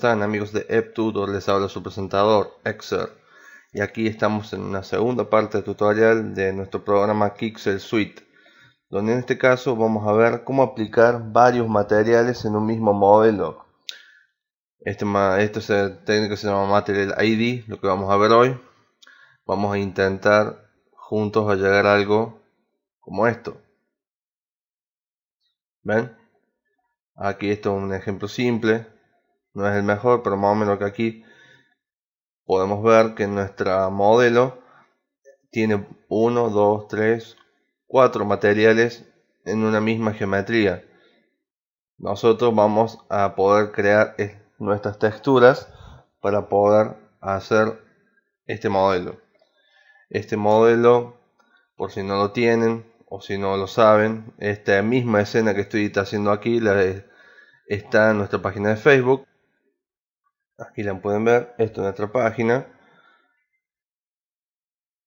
están amigos de Eptudo? Les habla su presentador, Excel Y aquí estamos en una segunda parte de tutorial de nuestro programa Kixel Suite, donde en este caso vamos a ver cómo aplicar varios materiales en un mismo modelo. Este, esta se, técnica se llama Material ID, lo que vamos a ver hoy. Vamos a intentar juntos a llegar a algo como esto. ¿Ven? Aquí esto es un ejemplo simple no es el mejor, pero más o menos que aquí podemos ver que nuestra modelo tiene 1, 2, 3, 4 materiales en una misma geometría. Nosotros vamos a poder crear nuestras texturas para poder hacer este modelo. Este modelo, por si no lo tienen o si no lo saben, esta misma escena que estoy haciendo aquí está en nuestra página de Facebook. Aquí la pueden ver. Esto es nuestra página.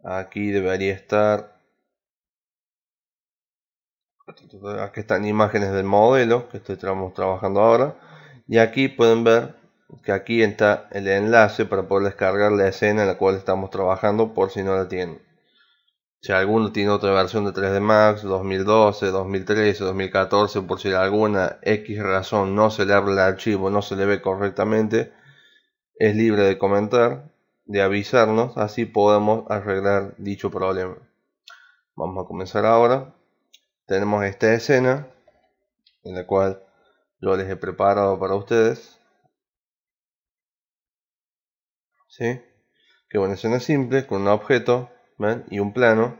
Aquí debería estar. Aquí están imágenes del modelo que estamos trabajando ahora. Y aquí pueden ver que aquí está el enlace para poder descargar la escena en la cual estamos trabajando por si no la tienen. Si alguno tiene otra versión de 3D Max, 2012, 2013, 2014, por si alguna X razón no se le abre el archivo, no se le ve correctamente, es libre de comentar, de avisarnos, así podemos arreglar dicho problema. Vamos a comenzar ahora. Tenemos esta escena en la cual yo les he preparado para ustedes. ¿Sí? Que una escena simple con un objeto y un plano.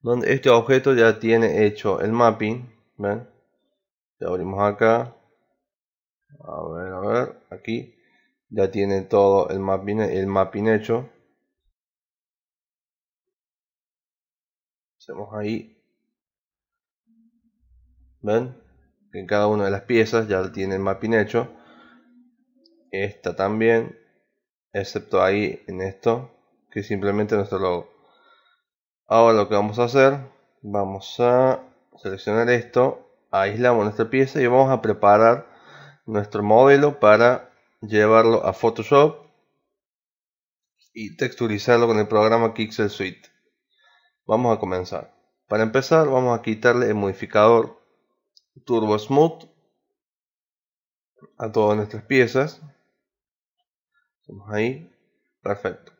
Donde este objeto ya tiene hecho el mapping. Le abrimos acá, a ver, a ver, aquí ya tiene todo el mapping, el mapping hecho. Hacemos ahí. ¿Ven? En cada una de las piezas ya tiene el mapping hecho. Esta también. Excepto ahí en esto. Que es simplemente nuestro logo. Ahora lo que vamos a hacer. Vamos a seleccionar esto. Aislamos nuestra pieza y vamos a preparar nuestro modelo para llevarlo a Photoshop y texturizarlo con el programa Kixel Suite. Vamos a comenzar. Para empezar vamos a quitarle el modificador Turbo Smooth a todas nuestras piezas. ahí. Perfecto.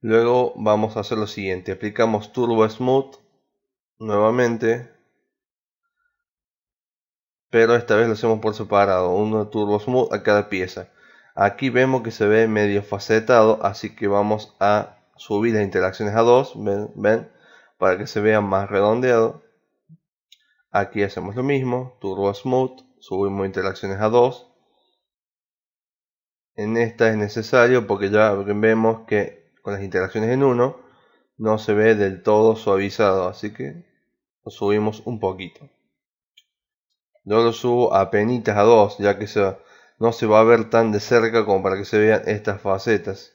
Luego vamos a hacer lo siguiente. Aplicamos Turbo Smooth nuevamente pero esta vez lo hacemos por separado, uno Turbo Smooth a cada pieza. Aquí vemos que se ve medio facetado, así que vamos a subir las interacciones a 2, ven, ven, para que se vea más redondeado. Aquí hacemos lo mismo, Turbo Smooth, subimos interacciones a 2. En esta es necesario porque ya vemos que con las interacciones en 1 no se ve del todo suavizado, así que lo subimos un poquito. Yo lo subo a penitas a dos, ya que no se va a ver tan de cerca como para que se vean estas facetas.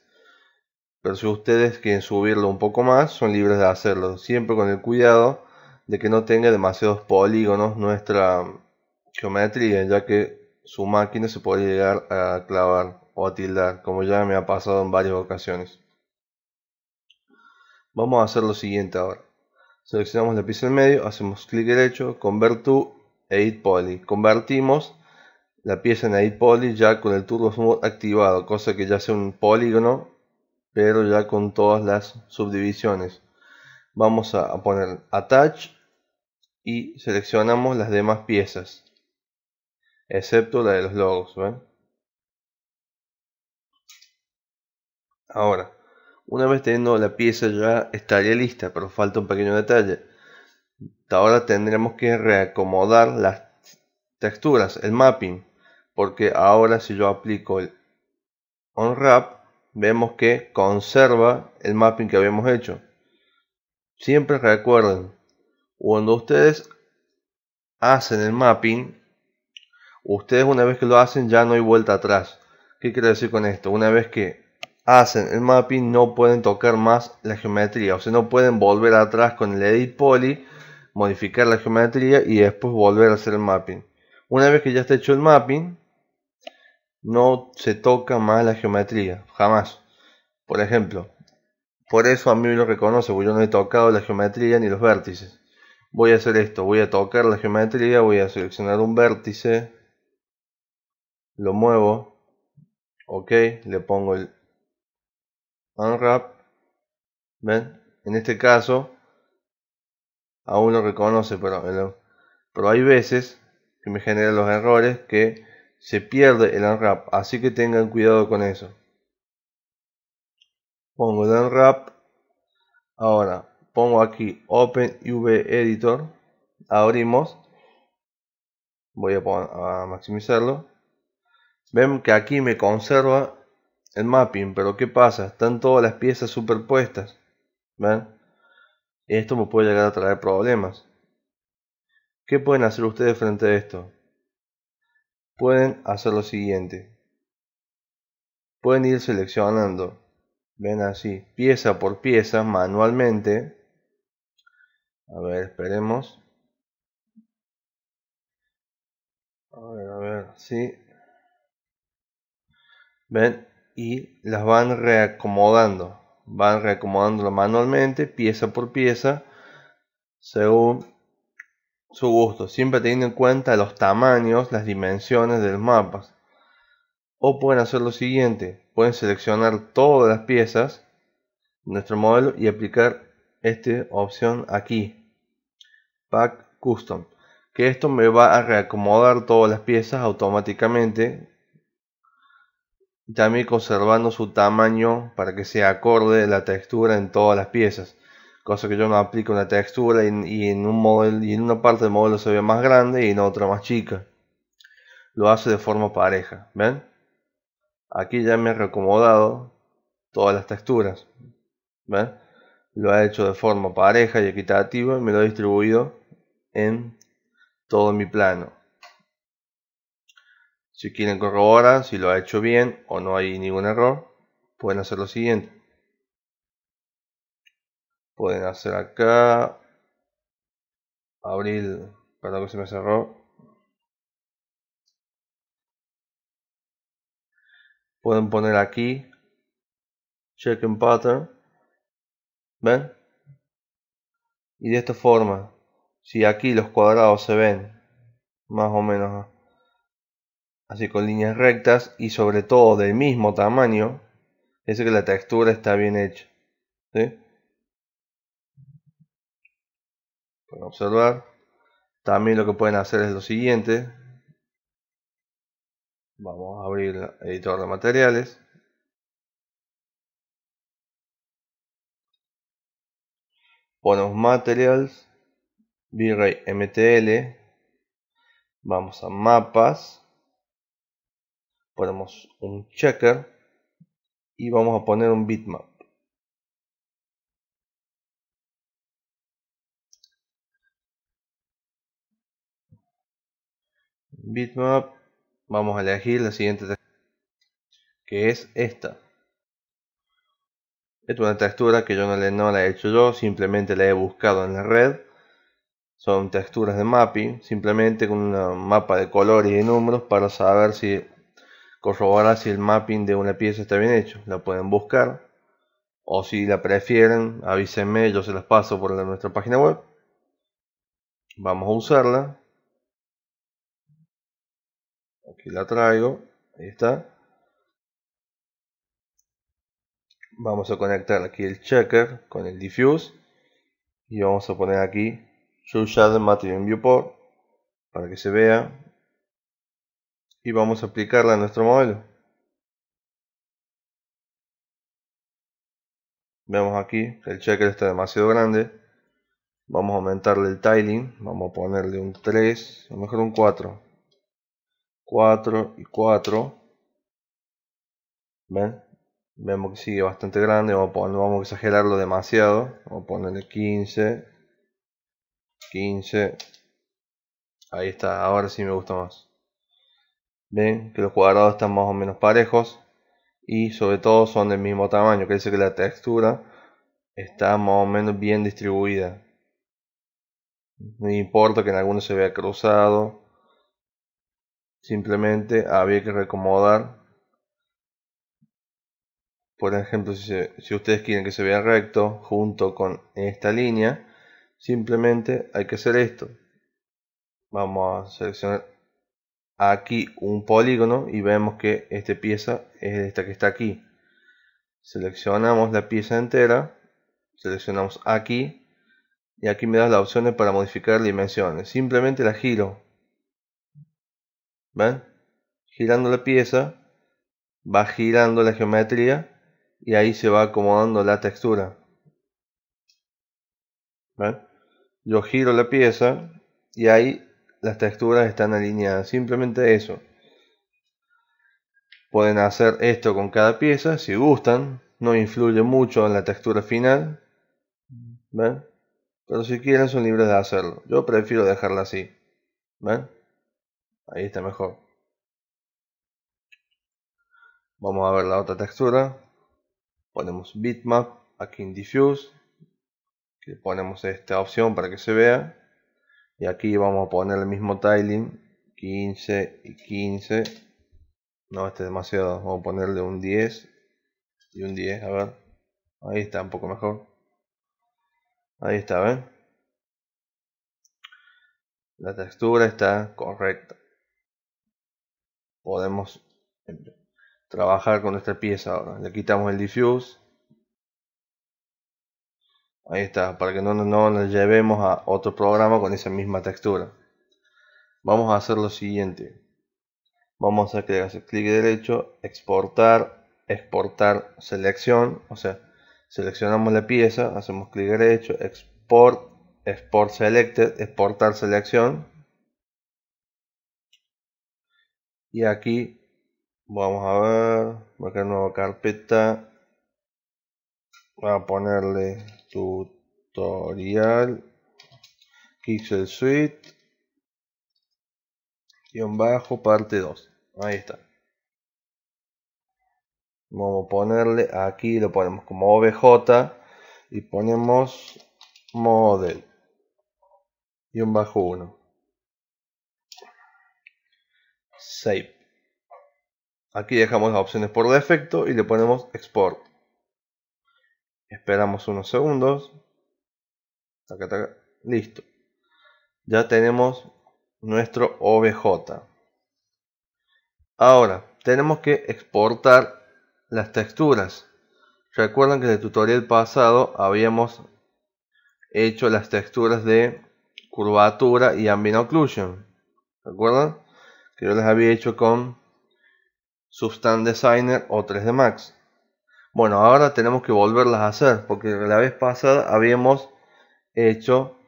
Pero si ustedes quieren subirlo un poco más, son libres de hacerlo. Siempre con el cuidado de que no tenga demasiados polígonos nuestra mm, geometría, ya que su máquina se puede llegar a clavar o a tildar, como ya me ha pasado en varias ocasiones. Vamos a hacer lo siguiente ahora. Seleccionamos la pieza en medio, hacemos clic derecho, convert to Edit Poly. Convertimos la pieza en Edit Poly ya con el Turbo Smooth activado, cosa que ya sea un polígono, pero ya con todas las subdivisiones. Vamos a poner Attach y seleccionamos las demás piezas, excepto la de los logos. ¿ven? Ahora, una vez teniendo la pieza ya estaría lista, pero falta un pequeño detalle Ahora tendremos que reacomodar las texturas, el mapping, porque ahora si yo aplico el unwrap, vemos que conserva el mapping que habíamos hecho. Siempre recuerden, cuando ustedes hacen el mapping, ustedes una vez que lo hacen ya no hay vuelta atrás. ¿Qué quiero decir con esto? Una vez que hacen el mapping no pueden tocar más la geometría, o sea, no pueden volver atrás con el edit poly modificar la geometría y después volver a hacer el mapping. Una vez que ya está hecho el mapping, no se toca más la geometría, jamás. Por ejemplo, por eso a mí me lo reconoce, porque yo no he tocado la geometría ni los vértices. Voy a hacer esto, voy a tocar la geometría, voy a seleccionar un vértice, lo muevo, ok, le pongo el unwrap, ven, en este caso aún lo reconoce, pero, pero hay veces que me generan los errores que se pierde el unwrap, así que tengan cuidado con eso. Pongo el unwrap, ahora pongo aquí Open UV Editor, abrimos, voy a, a maximizarlo, ven que aquí me conserva el mapping, pero ¿qué pasa? Están todas las piezas superpuestas, ¿ven? Esto me puede llegar a traer problemas. ¿Qué pueden hacer ustedes frente a esto? Pueden hacer lo siguiente. Pueden ir seleccionando, ven así, pieza por pieza manualmente. A ver, esperemos. A ver, a ver, sí. Ven, y las van reacomodando van reacomodándolo manualmente, pieza por pieza, según su gusto, siempre teniendo en cuenta los tamaños, las dimensiones del los mapas. O pueden hacer lo siguiente, pueden seleccionar todas las piezas de nuestro modelo y aplicar esta opción aquí, Pack Custom, que esto me va a reacomodar todas las piezas automáticamente y también conservando su tamaño para que se acorde la textura en todas las piezas. Cosa que yo no aplico una textura y, en un modelo, y en una parte del modelo se ve más grande y en otra más chica. Lo hace de forma pareja, ¿ven? Aquí ya me he reacomodado todas las texturas, ¿ven? Lo ha hecho de forma pareja y equitativa y me lo he distribuido en todo mi plano. Si quieren corroborar si lo ha hecho bien o no hay ningún error, pueden hacer lo siguiente. Pueden hacer acá, abrir, perdón que se me cerró. Pueden poner aquí, check and pattern. ¿Ven? Y de esta forma, si aquí los cuadrados se ven más o menos así con líneas rectas y sobre todo del mismo tamaño, es que la textura está bien hecha. ¿sí? Para observar, también lo que pueden hacer es lo siguiente. Vamos a abrir el editor de materiales. Ponemos materials, v MTL. Vamos a mapas ponemos un checker y vamos a poner un bitmap. Bitmap, vamos a elegir la siguiente que es esta. es una textura que yo no, la he hecho yo, simplemente la he buscado en la red. Son texturas de mapping, simplemente con un mapa de colores y de números para saber si corroborar si el mapping de una pieza está bien hecho. La pueden buscar. O si la prefieren, avísenme, yo se las paso por nuestra página web. Vamos a usarla. Aquí la traigo. Ahí está. Vamos a conectar aquí el checker con el diffuse. Y vamos a poner aquí Show Shadow Material Viewport para que se vea y vamos a aplicarla a nuestro modelo. Vemos aquí que el checker está demasiado grande. Vamos a aumentarle el tiling. Vamos a ponerle un 3, o mejor un 4. 4 y 4. ¿Ven? Vemos que sigue bastante grande. vamos a exagerarlo demasiado. Vamos a ponerle 15. 15. Ahí está, ahora sí me gusta más ven que los cuadrados están más o menos parejos y sobre todo son del mismo tamaño, Que dice que la textura está más o menos bien distribuida. No importa que en alguno se vea cruzado, simplemente había que recomodar. Por ejemplo, si, si ustedes quieren que se vea recto junto con esta línea, simplemente hay que hacer esto. Vamos a seleccionar aquí un polígono y vemos que esta pieza es esta que está aquí. Seleccionamos la pieza entera, seleccionamos aquí y aquí me da las opciones para modificar dimensiones. Simplemente la giro. ¿Ven? Girando la pieza va girando la geometría y ahí se va acomodando la textura. ¿Ven? Yo giro la pieza y ahí las texturas están alineadas. Simplemente eso. Pueden hacer esto con cada pieza si gustan. No influye mucho en la textura final. ¿Ven? Pero si quieren son libres de hacerlo. Yo prefiero dejarla así. ¿Ven? Ahí está mejor. Vamos a ver la otra textura. Ponemos bitmap aquí en diffuse. Que ponemos esta opción para que se vea y aquí vamos a poner el mismo tiling 15 y 15 no este demasiado vamos a ponerle un 10 y un 10 a ver ahí está un poco mejor ahí está ven la textura está correcta podemos em, trabajar con esta pieza ahora le quitamos el diffuse Ahí está, para que no, nos llevemos a otro programa con esa misma textura. Vamos a hacer lo siguiente. Vamos a hacer clic derecho, exportar, exportar selección, o sea, seleccionamos la pieza, hacemos clic derecho, export, export selected, exportar selección. Y aquí vamos a ver, crear nueva carpeta, voy a ponerle tutorial Pixel Suite guión bajo parte 2 ahí está vamos a ponerle aquí lo ponemos como OBJ y ponemos model y un bajo 1 save aquí dejamos las opciones por defecto y le ponemos export Esperamos unos segundos. Listo. Ya tenemos nuestro OBJ. Ahora, tenemos que exportar las texturas. Recuerdan que en el tutorial pasado habíamos hecho las texturas de curvatura y ambient occlusion. ¿Recuerdan? Que yo las había hecho con Substance Designer o 3D Max. Bueno, ahora tenemos que volverlas a hacer porque la vez pasada habíamos hecho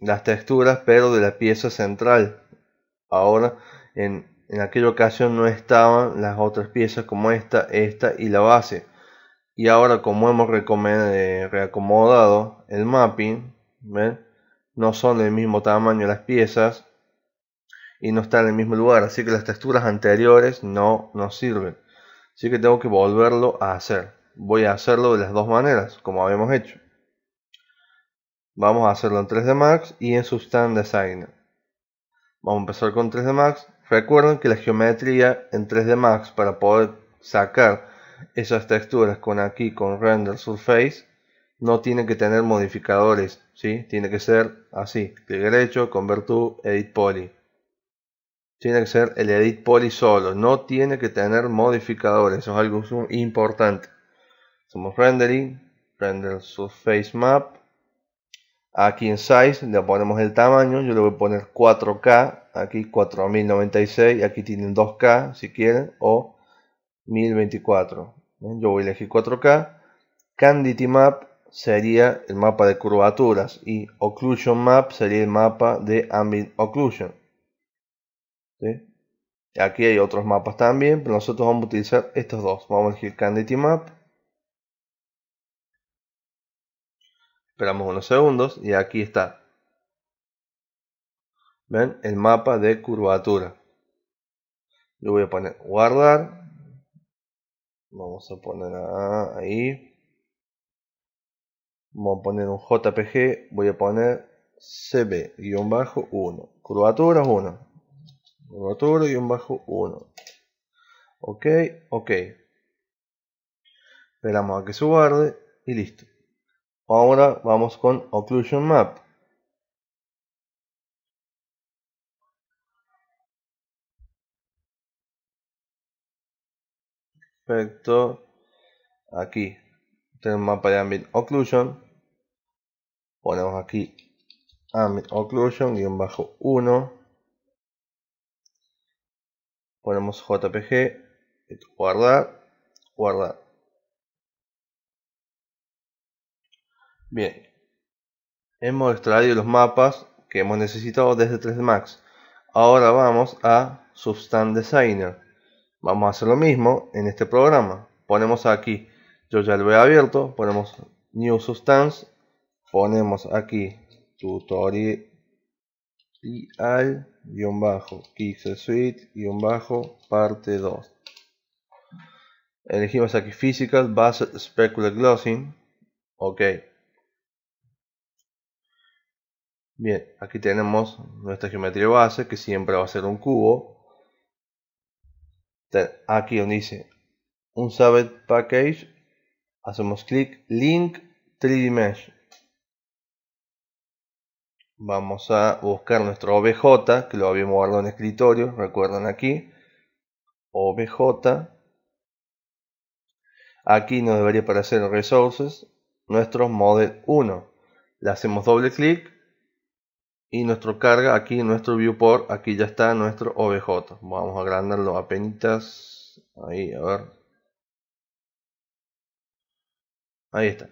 las texturas pero de la pieza central. Ahora en, aquella ocasión no estaban las otras piezas como esta, esta y la base. Y ahora como hemos eh, reacomodado el mapping, no son del mismo tamaño las piezas y no están en el mismo lugar. Así que las texturas anteriores no nos sirven. Así que tengo que volverlo a hacer. Voy a hacerlo de las dos maneras, como habíamos hecho. Vamos a hacerlo en 3D Max y en Substance Designer. Vamos a empezar con 3D Max. Recuerden que la geometría en 3D Max para poder sacar esas texturas con aquí con Render Surface no tiene que tener modificadores, ¿sí? Tiene que ser así, clic derecho, Convert to, Edit Poly tiene que ser el edit poly solo, no tiene que tener modificadores, eso es algo importante. Hacemos rendering, render surface map, aquí en size le ponemos el tamaño, yo le voy a poner 4K, aquí 4096, aquí tienen 2K si quieren, o 1024. Yo voy a elegir 4K, Candity Map sería el mapa de curvaturas y Occlusion Map sería el mapa de Ambient Occlusion. Aquí hay otros mapas también, pero nosotros vamos a utilizar estos dos. Vamos a elegir Candidate Map. Esperamos unos segundos y aquí está. ¿Ven? El mapa de curvatura. Yo voy a poner guardar. Vamos a poner ahí. Vamos a poner un JPG. Voy a poner CB-1. Curvatura 1 un y bajo 1 Ok, ok. Esperamos a que se guarde y listo. Ahora vamos con Occlusion Map. Perfecto. Aquí tenemos mapa de Ambient Occlusion. Ponemos aquí Ambient Occlusion, y un bajo 1 ponemos jpg, guardar, guardar. Bien, hemos extraído los mapas que hemos necesitado desde 3D Max. Ahora vamos a Substance Designer. Vamos a hacer lo mismo en este programa. Ponemos aquí, yo ya lo he abierto, ponemos New Substance, ponemos aquí tutorial y al guión bajo Pixel Suite guión bajo parte 2 elegimos aquí Physical Base Specular Glossing ok bien aquí tenemos nuestra geometría base que siempre va a ser un cubo aquí donde dice un saber Package hacemos clic Link 3D Mesh vamos a buscar nuestro OBJ, que lo habíamos guardado en escritorio, recuerdan aquí, OBJ, aquí nos debería aparecer Resources, nuestro Model 1, le hacemos doble clic y nuestro carga aquí, nuestro viewport, aquí ya está nuestro OBJ, vamos a agrandarlo a penitas, ahí, a ver, ahí está,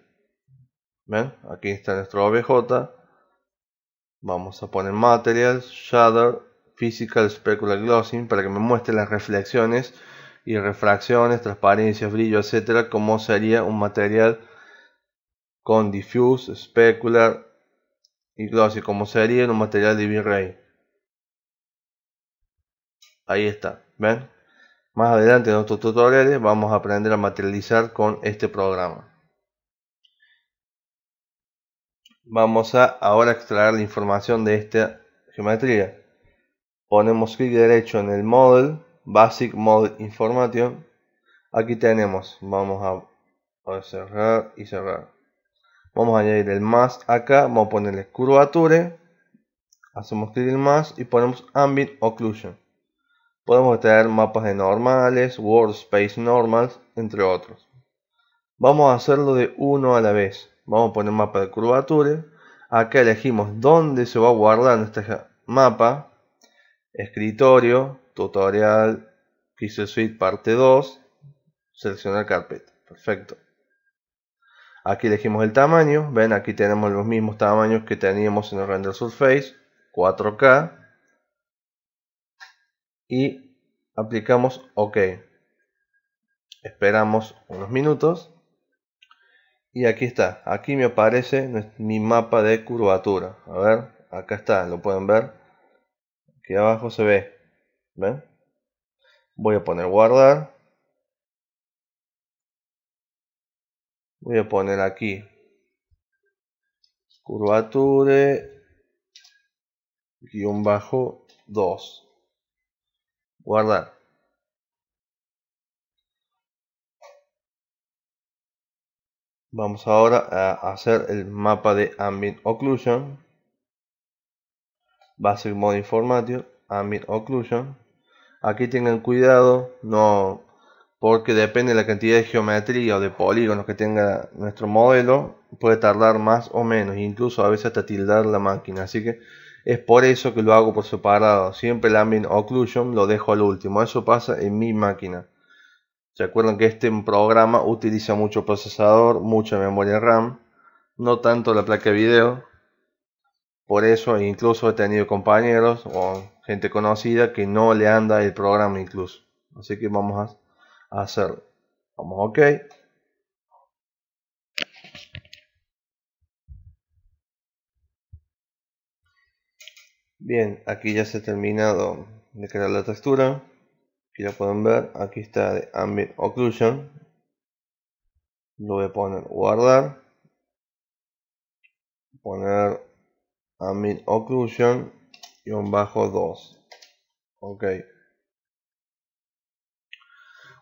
ven, aquí está nuestro OBJ, Vamos a poner Material, Shader, Physical Specular Glossing para que me muestre las reflexiones y refracciones, transparencias, brillo, etcétera, como sería un material con diffuse, specular y glossy, como sería un material de V-Ray. Ahí está, ¿ven? Más adelante en otros tutoriales vamos a aprender a materializar con este programa. vamos a ahora extraer la información de esta geometría. Ponemos clic derecho en el model, basic model information. Aquí tenemos, vamos a cerrar y cerrar. Vamos a añadir el más acá, vamos a ponerle curvature. Hacemos clic en más y ponemos ambient occlusion. Podemos tener mapas de normales, space normals, entre otros. Vamos a hacerlo de uno a la vez vamos a poner mapa de curvatura acá elegimos dónde se va a guardar este mapa escritorio tutorial pixel suite parte 2 seleccionar carpet. perfecto aquí elegimos el tamaño ven aquí tenemos los mismos tamaños que teníamos en el render surface 4k y aplicamos ok esperamos unos minutos y aquí está, aquí me aparece mi mapa de curvatura. A ver, acá está, lo pueden ver. Aquí abajo se ve. ¿Ven? Voy a poner guardar. Voy a poner aquí curvature guión bajo 2. Guardar. Vamos ahora a hacer el mapa de Ambient Occlusion. Basic Mode Informative, Ambient Occlusion. Aquí tengan cuidado, no porque depende de la cantidad de geometría o de polígonos que tenga nuestro modelo, puede tardar más o menos, incluso a veces hasta tildar la máquina. Así que es por eso que lo hago por separado. Siempre el ambient occlusion lo dejo al último. Eso pasa en mi máquina. Se acuerdan que este programa utiliza mucho procesador, mucha memoria RAM, no tanto la placa de video. Por eso incluso he tenido compañeros o gente conocida que no le anda el programa incluso. Así que vamos a hacerlo. Vamos OK. Bien, aquí ya se ha terminado de crear la textura ya pueden ver aquí está de ambient occlusion lo voy a poner guardar poner ambient occlusion y un bajo 2 ok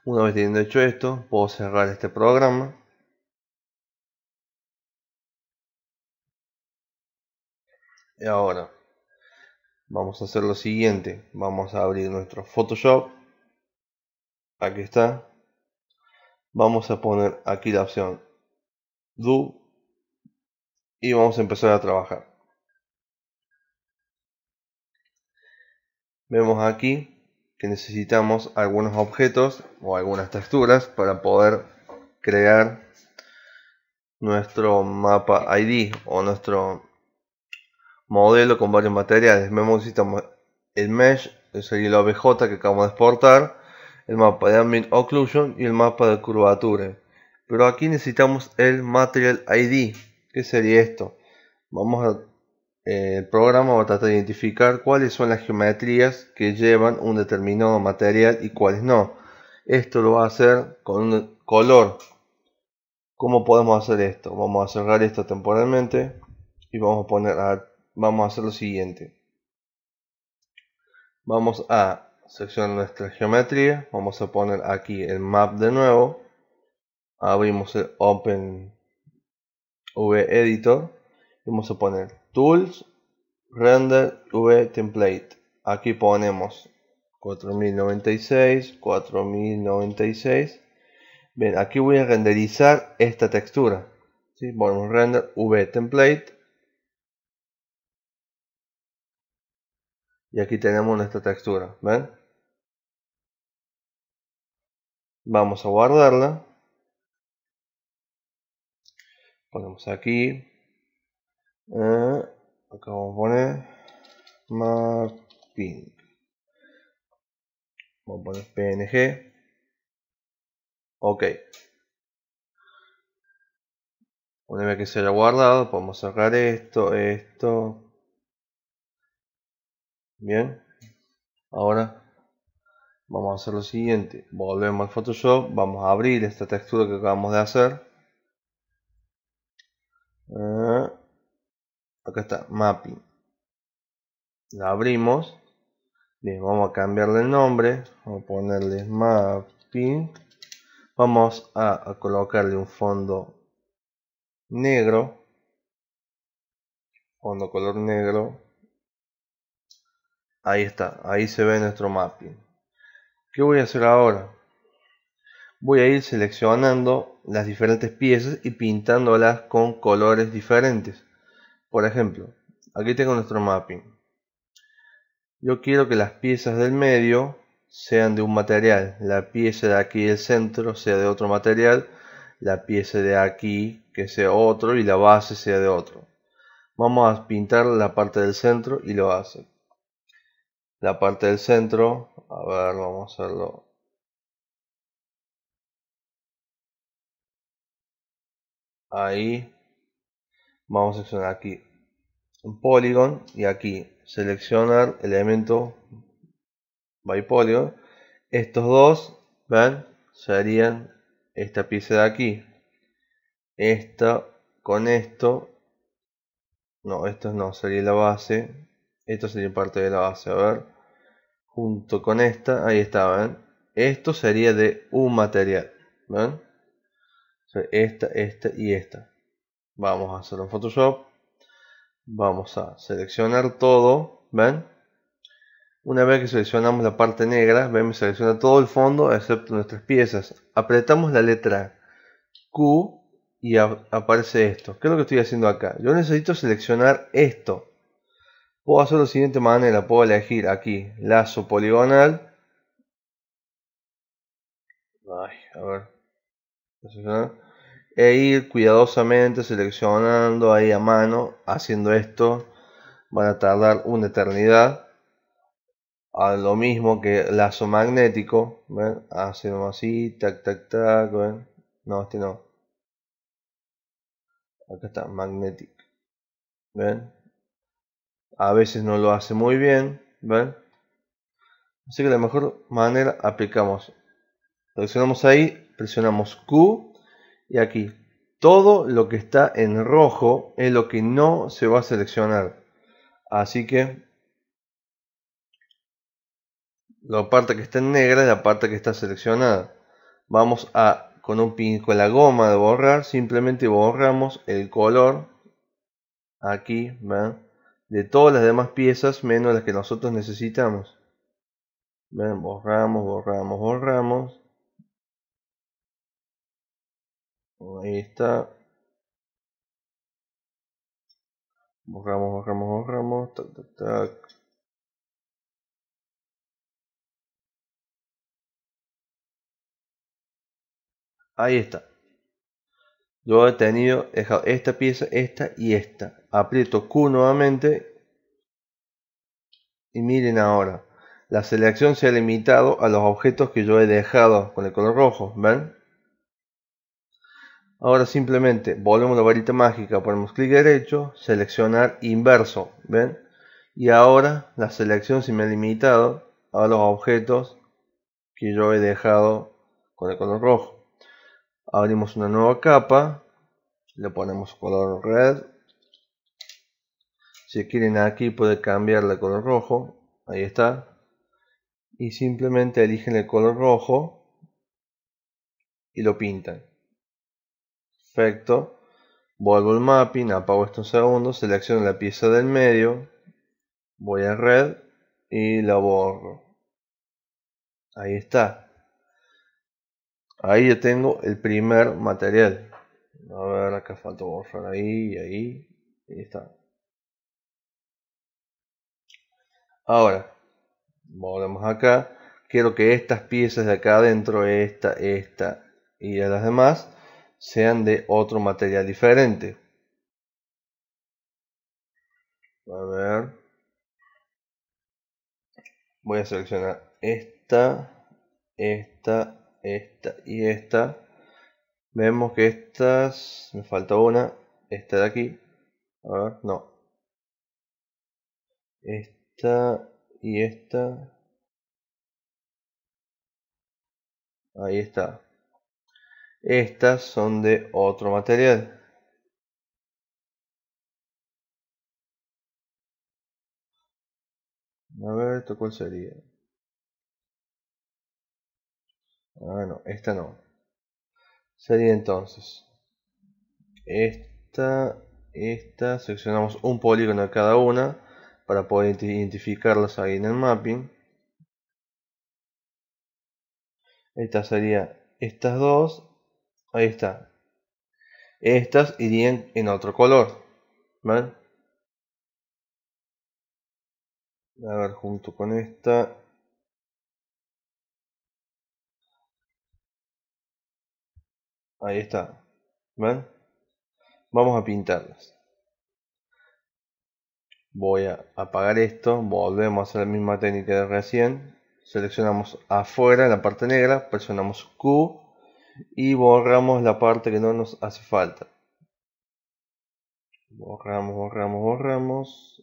una vez teniendo hecho esto puedo cerrar este programa y ahora vamos a hacer lo siguiente vamos a abrir nuestro photoshop aquí está vamos a poner aquí la opción do y vamos a empezar a trabajar vemos aquí que necesitamos algunos objetos o algunas texturas para poder crear nuestro mapa ID o nuestro modelo con varios materiales. Vemos necesitamos el mesh, Es el OBJ que acabamos de exportar, el mapa de Ambient Occlusion y el mapa de curvatura. Pero aquí necesitamos el Material ID, que sería esto. Vamos a, eh, el programa va a tratar de identificar cuáles son las geometrías que llevan un determinado material y cuáles no. Esto lo va a hacer con un color. ¿Cómo podemos hacer esto? Vamos a cerrar esto temporalmente y vamos a poner a, vamos a hacer lo siguiente. Vamos a sección nuestra geometría, vamos a poner aquí el map de nuevo, abrimos el Open V Editor, vamos a poner Tools, Render V Template, aquí ponemos 4096, 4096, bien, aquí voy a renderizar esta textura, ¿sí? ponemos Render V Template, Y aquí tenemos nuestra textura, ¿ven? Vamos a guardarla. Ponemos aquí. Eh, acá vamos a poner mapping. Vamos a poner PNG. Ok. Una vez que se haya guardado, podemos sacar esto, esto, Bien, ahora vamos a hacer lo siguiente. Volvemos al Photoshop, vamos a abrir esta textura que acabamos de hacer. Ah, acá está, mapping. La abrimos. Bien, vamos a cambiarle el nombre. Vamos a ponerle mapping. Vamos a colocarle un fondo negro. Fondo color negro Ahí está, ahí se ve nuestro mapping. ¿Qué voy a hacer ahora? Voy a ir seleccionando las diferentes piezas y pintándolas con colores diferentes. Por ejemplo, aquí tengo nuestro mapping. Yo quiero que las piezas del medio sean de un material, la pieza de aquí del centro sea de otro material, la pieza de aquí que sea otro y la base sea de otro. Vamos a pintar la parte del centro y lo hace la parte del centro. A ver, vamos a hacerlo. Ahí. Vamos a seleccionar aquí un polígono y aquí seleccionar elemento by Estos dos, ¿ven? Serían esta pieza de aquí. Esta con esto. No, esto no, sería la base esto sería parte de la base. A ver. Junto con esta. Ahí está, ¿ven? Esto sería de un material. ¿Ven? esta, esta y esta. Vamos a hacerlo en Photoshop. Vamos a seleccionar todo. ¿Ven? Una vez que seleccionamos la parte negra, ven, me selecciona todo el fondo excepto nuestras piezas. Apretamos la letra Q y aparece esto. ¿Qué es lo que estoy haciendo acá? Yo necesito seleccionar esto puedo hacer la siguiente manera, puedo elegir aquí lazo poligonal. Ay, a ver. E ir cuidadosamente seleccionando ahí a mano, haciendo esto. Van a tardar una eternidad. A lo mismo que lazo magnético. ¿ven? Hacemos así, tac, tac, tac. ¿ven? No, este no. Acá está, magnético. ¿Ven? a veces no lo hace muy bien, ¿ven? Así que la mejor manera aplicamos. Seleccionamos ahí, presionamos Q y aquí. Todo lo que está en rojo es lo que no se va a seleccionar. Así que la parte que está en negra es la parte que está seleccionada. Vamos a, con, un pin, con la goma de borrar, simplemente borramos el color. Aquí, ¿ven? de todas las demás piezas menos las que nosotros necesitamos. borramos, borramos, borramos. Ahí está. Borramos, borramos, borramos. Tac, Ahí está. Yo he tenido, esta pieza, esta y esta. Aprieto Q nuevamente. Y miren ahora. La selección se ha limitado a los objetos que yo he dejado con el color rojo. ¿Ven? Ahora simplemente volvemos la varita mágica, ponemos clic derecho, seleccionar inverso, ¿ven? Y ahora la selección se me ha limitado a los objetos que yo he dejado con el color rojo abrimos una nueva capa le ponemos color red si quieren aquí puede cambiarle color rojo ahí está y simplemente eligen el color rojo y lo pintan perfecto vuelvo al mapping apago estos segundo selecciono la pieza del medio voy a red y la borro ahí está Ahí ya tengo el primer material. A ver, acá falta borrar ahí, y ahí. Ahí está. Ahora, volvemos acá. Quiero que estas piezas de acá adentro, esta, esta y las demás, sean de otro material diferente. A ver. Voy a seleccionar esta, esta esta y esta. Vemos que estas, me falta una, esta de aquí, a ver, no. Esta y esta. Ahí está. Estas son de otro material. A ver, ¿esto cuál sería? Ah no, esta no. Sería entonces. Esta, esta, seleccionamos un polígono de cada una para poder identificarlas ahí en el mapping. Esta sería estas dos. Ahí está. Estas irían en otro color. ¿Vale? A ver, junto con esta Ahí está. ¿Ven? Vamos a pintarlas. Voy a apagar esto. Volvemos a hacer la misma técnica de recién. Seleccionamos afuera la parte negra. Presionamos Q. Y borramos la parte que no nos hace falta. Borramos, borramos, borramos.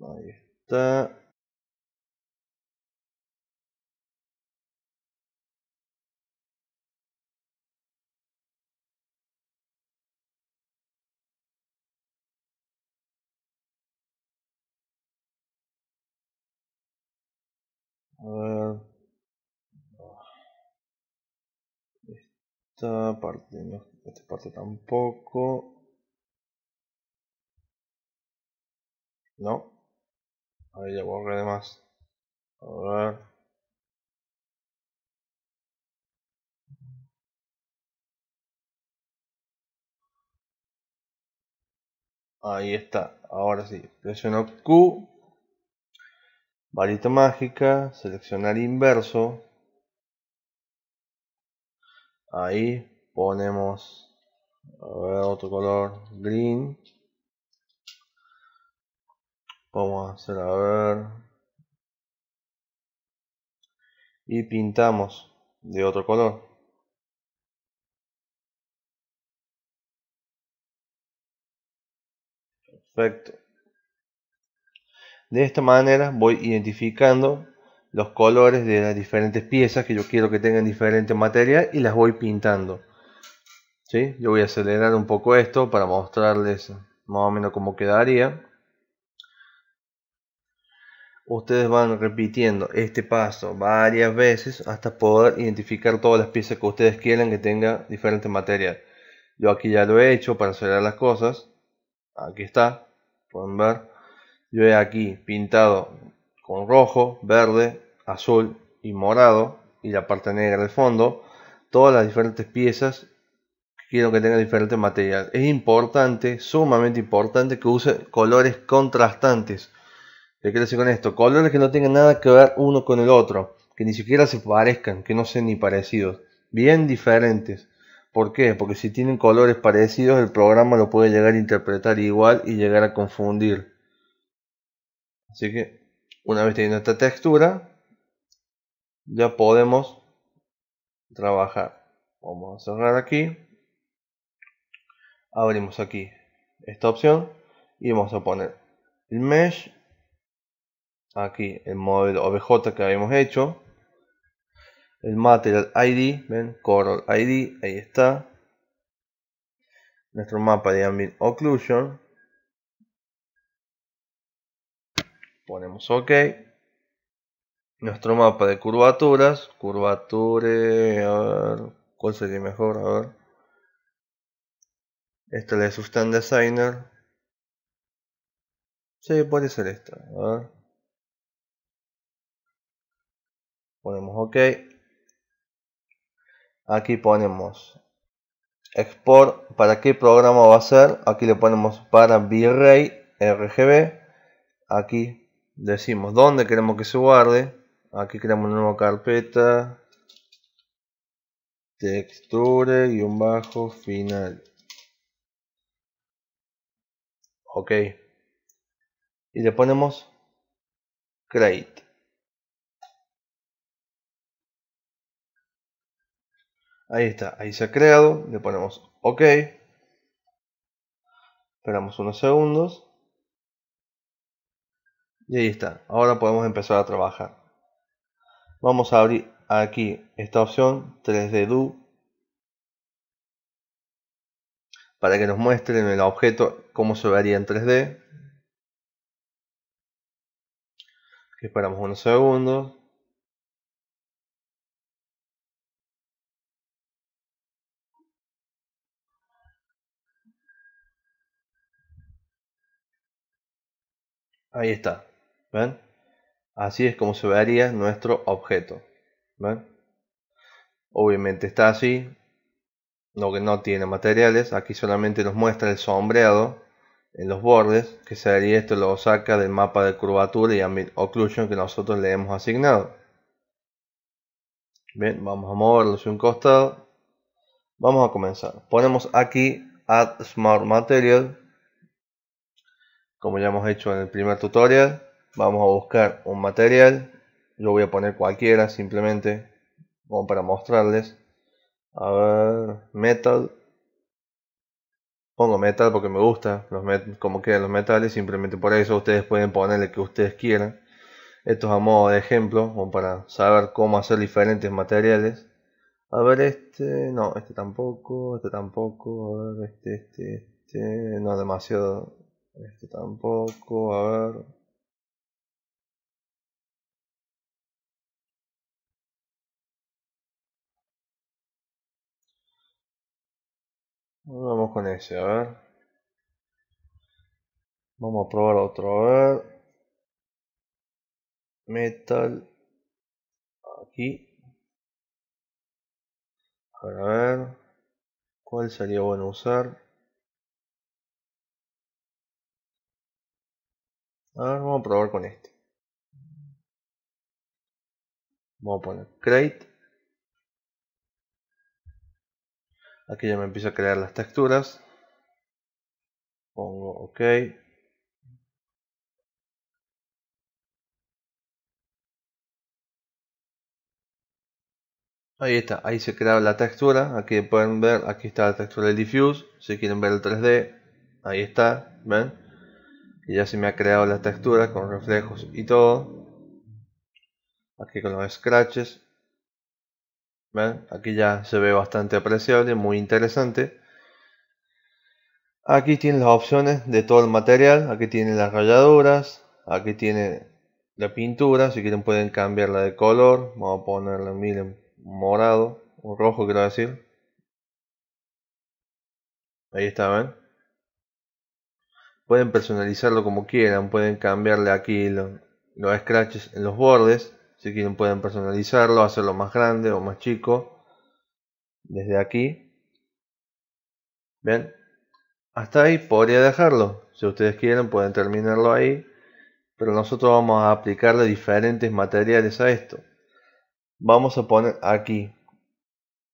Ahí está. Esta parte, no, esta parte tampoco. No. Ahí ya borré más A ver. Ahí está, ahora sí. Presiono Q varita mágica, seleccionar inverso. Ahí ponemos otro color green. Vamos a hacer a ver. Y pintamos de otro color. Perfecto. De esta manera voy identificando los colores de las diferentes piezas que yo quiero que tengan diferente material y las voy pintando. ¿Sí? Yo voy a acelerar un poco esto para mostrarles más o menos cómo quedaría. Ustedes van repitiendo este paso varias veces hasta poder identificar todas las piezas que ustedes quieran que tengan diferente material. Yo aquí ya lo he hecho para acelerar las cosas. Aquí está, pueden ver yo he aquí pintado con rojo, verde, azul y morado y la parte negra de fondo todas las diferentes piezas quiero que tenga diferente material. Es importante, sumamente importante, que use colores contrastantes. ¿Qué quiero decir con esto? Colores que no tengan nada que ver uno con el otro, que ni siquiera se parezcan, que no sean ni parecidos, bien diferentes. ¿Por qué? Porque si tienen colores parecidos, el programa lo puede llegar a interpretar igual y llegar a confundir. Así que una vez teniendo esta textura, ya podemos trabajar. Vamos a cerrar aquí. Abrimos aquí esta opción y vamos a poner el mesh. Aquí el modelo OBJ que habíamos hecho. El material ID, ven, Coral ID, ahí está. Nuestro mapa de Ambient Occlusion ponemos OK. Nuestro mapa de curvaturas, curvature, a ver, ¿cuál sería mejor? A ver. Esta es Designer. Sí, puede ser esta, Ponemos OK. Aquí ponemos export, para qué programa va a ser, aquí le ponemos para V-Ray RGB, aquí decimos dónde queremos que se guarde. Aquí creamos una nueva carpeta. texture y un bajo final. Ok. Y le ponemos create. Ahí está, ahí se ha creado. Le ponemos OK. Esperamos unos segundos. Y ahí está. Ahora podemos empezar a trabajar. Vamos a abrir aquí esta opción 3D Do para que nos muestre en el objeto cómo se vería en 3D. Esperamos unos segundos. Ahí está. Así es como se vería nuestro objeto. Obviamente está así. Lo que no tiene materiales. Aquí solamente nos muestra el sombreado en los bordes. Que sería esto lo saca del mapa de curvatura y ambient occlusion que nosotros le hemos asignado. Bien, vamos a moverlo hacia un costado. Vamos a comenzar. Ponemos aquí Add Smart Material. Como ya hemos hecho en el primer tutorial vamos a buscar un material yo voy a poner cualquiera simplemente como para mostrarles a ver metal pongo metal porque me gusta los como quedan los metales simplemente por eso ustedes pueden ponerle que ustedes quieran esto es a modo de ejemplo como para saber cómo hacer diferentes materiales a ver este no este tampoco este tampoco a ver este este este no demasiado este tampoco a ver Vamos con ese, a ver. Vamos a probar otro, a ver. Metal. Aquí. A ver, ¿Cuál sería bueno usar? A ver, vamos a probar con este. Vamos a poner crate. Aquí ya me empiezo a crear las texturas. Pongo OK. Ahí está, ahí se crea la textura. Aquí pueden ver, aquí está la textura del diffuse. Si quieren ver el 3D, ahí está, ven. Y ya se me ha creado la textura con reflejos y todo. Aquí con los scratches. Aquí ya se ve bastante apreciable, muy interesante. Aquí tiene las opciones de todo el material. Aquí tiene las rayaduras. Aquí tiene la pintura. Si quieren pueden cambiarla de color. Vamos a ponerla, miren, morado. O rojo quiero decir. Ahí está, ¿ven? Pueden personalizarlo como quieran. Pueden cambiarle aquí los scratches en los bordes. Si quieren pueden personalizarlo, hacerlo más grande o más chico. Desde aquí. ¿Ven? Hasta ahí podría dejarlo. Si ustedes quieren pueden terminarlo ahí. Pero nosotros vamos a aplicarle diferentes materiales a esto. Vamos a poner aquí.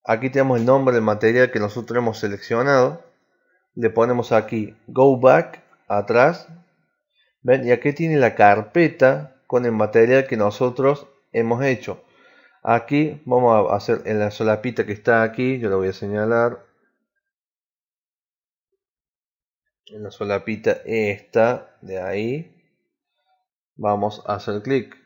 Aquí tenemos el nombre del material que nosotros hemos seleccionado. Le ponemos aquí Go Back, atrás. ¿Ven? Y aquí tiene la carpeta con el material que nosotros hemos hecho. Aquí vamos a hacer en la solapita que está aquí, yo la voy a señalar. En la solapita esta de ahí, vamos a hacer clic.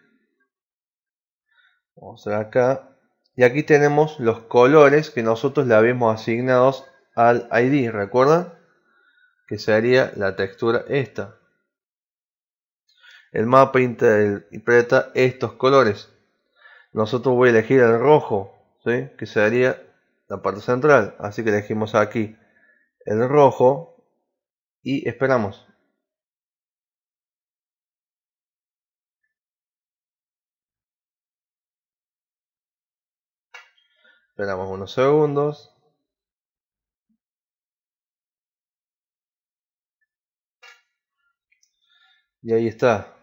Vamos a acá. Y aquí tenemos los colores que nosotros le habíamos asignados al ID, recuerda Que sería la textura esta. El mapa interpreta estos colores. Nosotros voy a elegir el rojo, ¿sí? que sería la parte central. Así que elegimos aquí el rojo y esperamos. Esperamos unos segundos. Y ahí está.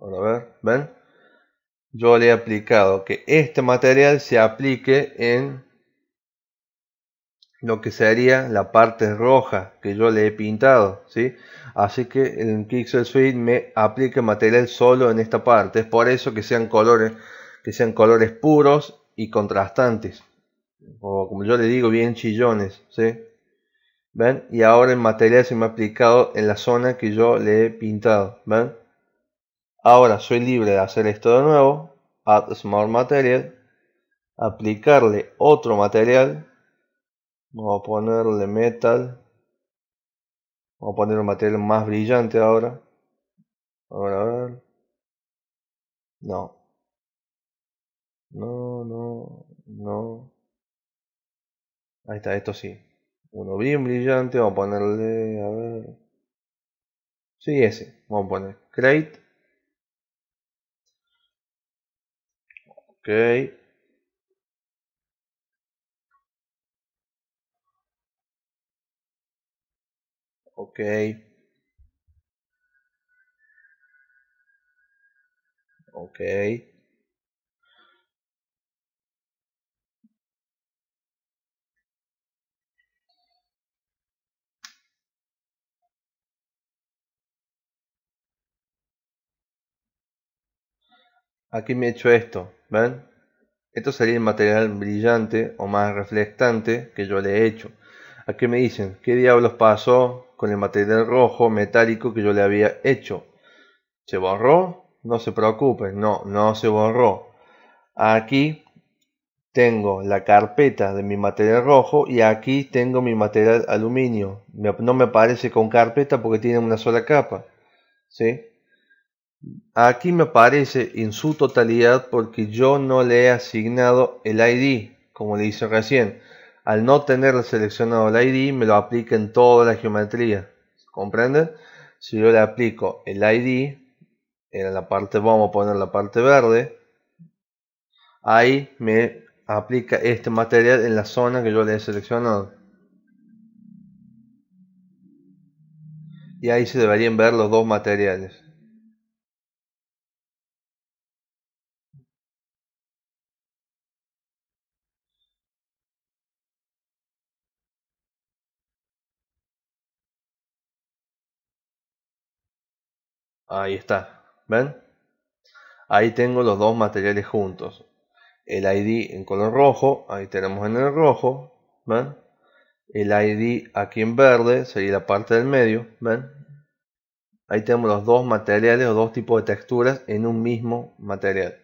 Ahora a ver, ¿ven? yo le he aplicado que este material se aplique en lo que sería la parte roja que yo le he pintado, ¿sí? Así que el Pixel Suite me aplique material solo en esta parte, es por eso que sean colores que sean colores puros y contrastantes, o como yo le digo, bien chillones, ¿sí? ¿Ven? Y ahora el material se me ha aplicado en la zona que yo le he pintado, ¿ven? Ahora soy libre de hacer esto de nuevo, add smart material, aplicarle otro material, vamos a ponerle metal, vamos a poner un material más brillante ahora, a a ver, no, no, no, no, ahí está, esto sí, uno bien brillante, vamos a ponerle, a ver, sí, ese, vamos a poner create, Okay. Okay. Okay. Aquí me he hecho esto. ¿Ven? Esto sería el material brillante o más reflectante que yo le he hecho. Aquí me dicen, ¿qué diablos pasó con el material rojo metálico que yo le había hecho? ¿Se borró? No se preocupen, no, no se borró. Aquí tengo la carpeta de mi material rojo y aquí tengo mi material aluminio. No me parece con carpeta porque tiene una sola capa. ¿Sí? Aquí me aparece en su totalidad porque yo no le he asignado el ID, como le hice recién. Al no tener seleccionado el ID, me lo aplica en toda la geometría. ¿Comprende? Si yo le aplico el ID, en la parte, vamos a poner la parte verde, ahí me aplica este material en la zona que yo le he seleccionado. Y ahí se deberían ver los dos materiales. Ahí está. ¿Ven? Ahí tengo los dos materiales juntos. El ID en color rojo, ahí tenemos en el rojo. ¿Ven? El ID aquí en verde sería la parte del medio. ¿Ven? Ahí tenemos los dos materiales o dos tipos de texturas en un mismo material.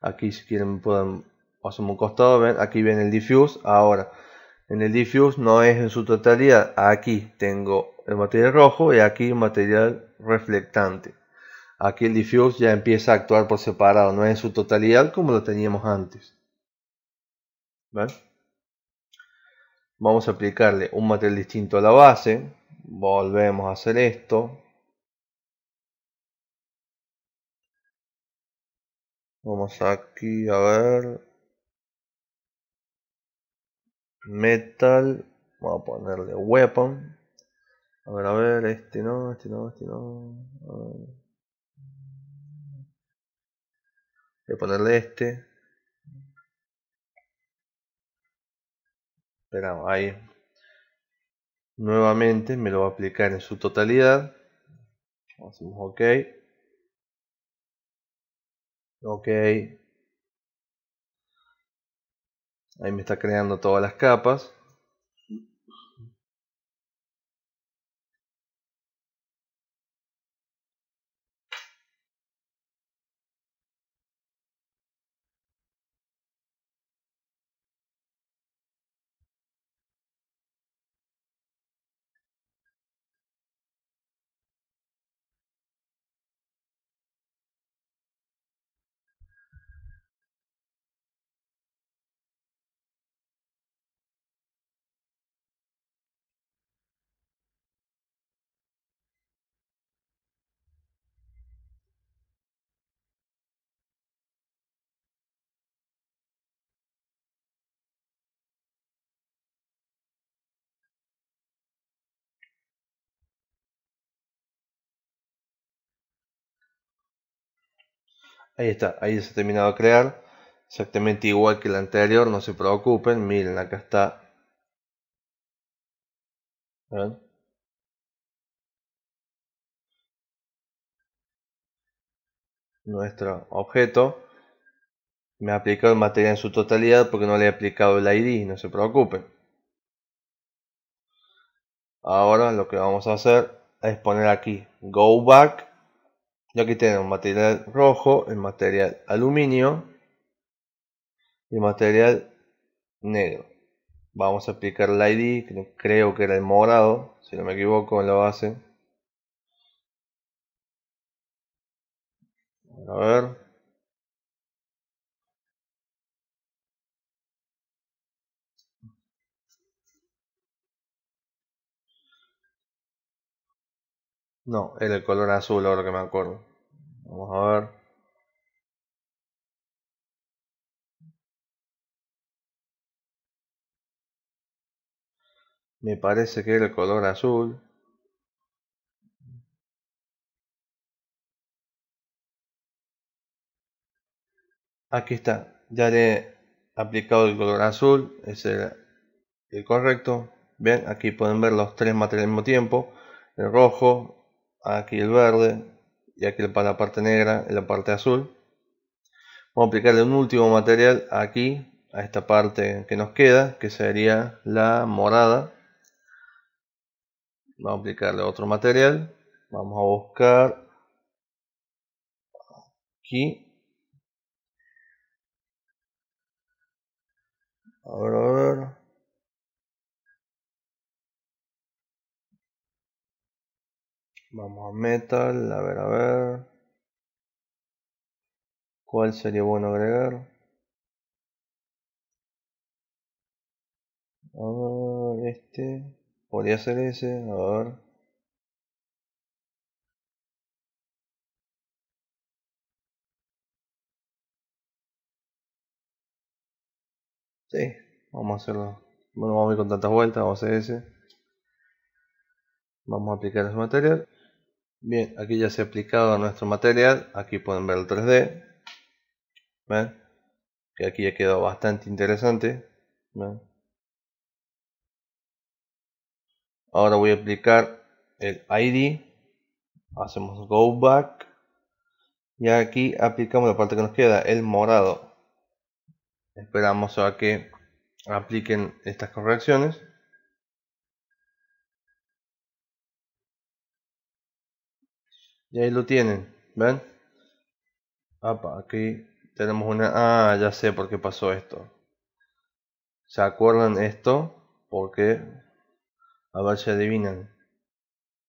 Aquí si quieren pueden pasamos un costado, ven, aquí viene el diffuse. Ahora, en el diffuse no es en su totalidad. Aquí tengo el material rojo y aquí material reflectante. Aquí el diffuse ya empieza a actuar por separado, no es en su totalidad como lo teníamos antes. Vamos a aplicarle un material distinto a la base. Volvemos a hacer esto. Vamos aquí a ver metal, voy a ponerle weapon. A ver, a ver, este no, este no, este no. Voy a ponerle este. Esperamos, ahí. Nuevamente me lo va a aplicar en su totalidad. Hacemos OK. OK. Ahí me está creando todas las capas. Ahí está, ahí se ha terminado de crear. Exactamente igual que el anterior, no se preocupen. Miren, acá está. Nuestro objeto. Me ha aplicado el material en su totalidad porque no le he aplicado el ID, no se preocupen. Ahora lo que vamos a hacer es poner aquí Go Back y aquí tenemos material rojo, el material aluminio y el material negro. Vamos a aplicar el ID, creo que era el morado, si no me equivoco en la base. A ver. No, era el color azul ahora que me acuerdo. Vamos a ver. Me parece que el color azul. Aquí está. Ya le he aplicado el color azul. Ese era el correcto. Bien, aquí pueden ver los tres materiales al mismo tiempo. El rojo, aquí el verde, y que para la parte negra y la parte azul vamos a aplicarle un último material aquí a esta parte que nos queda que sería la morada vamos a aplicarle otro material vamos a buscar aquí a a ver Vamos a metal, a ver, a ver. ¿Cuál sería bueno agregar? A ver, este. Podría ser ese, a ver. Sí, vamos a hacerlo. Bueno, vamos a ir con tantas vueltas, vamos a hacer ese. Vamos a aplicar ese material. Bien, aquí ya se ha aplicado nuestro material. Aquí pueden ver el 3D. ¿Ven? Que aquí ya quedó bastante interesante. Ahora voy a aplicar el ID. Hacemos Go Back. Y aquí aplicamos la parte que nos queda, el morado. Esperamos a que apliquen estas correcciones. Y ahí lo tienen, ¿ven? aquí tenemos una... Ah, ya sé por qué pasó esto. ¿Se acuerdan esto? Porque... A ver si adivinan.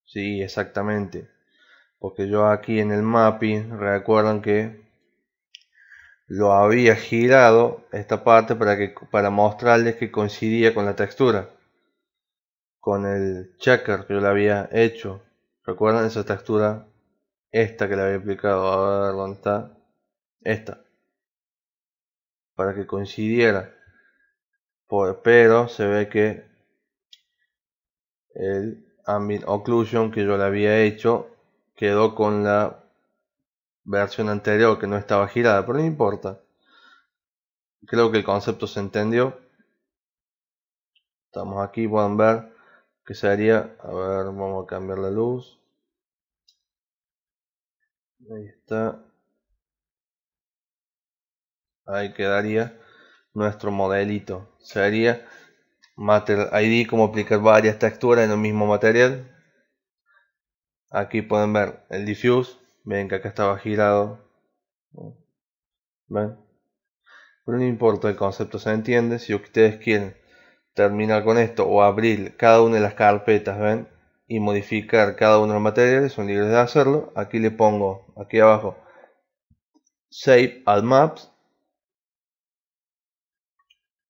Sí, exactamente. Porque yo aquí en el mapping, recuerdan que lo había girado esta parte para, que, para mostrarles que coincidía con la textura. Con el checker que yo le había hecho. ¿Recuerdan esa textura esta que le había aplicado, a ver dónde está. Esta. Para que coincidiera. pero se ve que el Ambient Occlusion que yo le había hecho quedó con la versión anterior que no estaba girada, pero no importa. Creo que el concepto se entendió. Estamos aquí, pueden ver que sería, a ver, vamos a cambiar la luz. Ahí está. Ahí quedaría nuestro modelito. Sería Material ID como aplicar varias texturas en el mismo material. Aquí pueden ver el diffuse. Ven que acá estaba girado. ¿Ven? Pero no importa, el concepto se entiende. Si ustedes quieren terminar con esto o abrir cada una de las carpetas, ¿ven? y modificar cada uno de los materiales, son libres de hacerlo. Aquí le pongo, aquí abajo, Save al Maps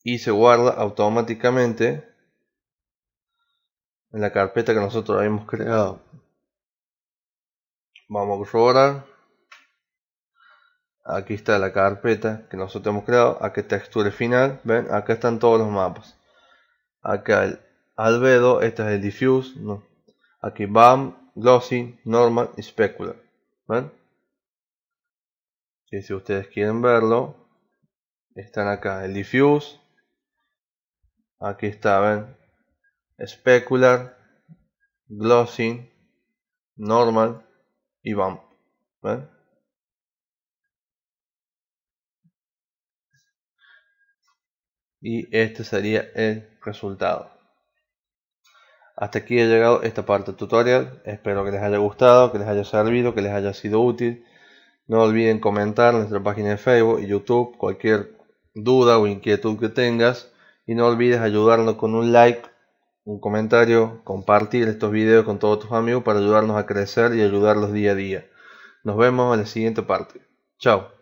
y se guarda automáticamente en la carpeta que nosotros habíamos creado. Vamos a corroborar. Aquí está la carpeta que nosotros hemos creado. Aquí textura final. Ven, acá están todos los mapas. Acá el albedo, este es el diffuse. No, Aquí BAM, GLOSSING, NORMAL y Specular. ¿Ven? Y si ustedes quieren verlo, están acá el Diffuse. Aquí está, ven. Specular, GLOSSING, Normal y BAM. ¿Ven? Y este sería el resultado. Hasta aquí ha llegado esta parte del tutorial. Espero que les haya gustado, que les haya servido, que les haya sido útil. No olviden comentar en nuestra página de Facebook y YouTube cualquier duda o inquietud que tengas. Y no olvides ayudarnos con un like, un comentario, compartir estos videos con todos tus amigos para ayudarnos a crecer y ayudarlos día a día. Nos vemos en la siguiente parte. Chao.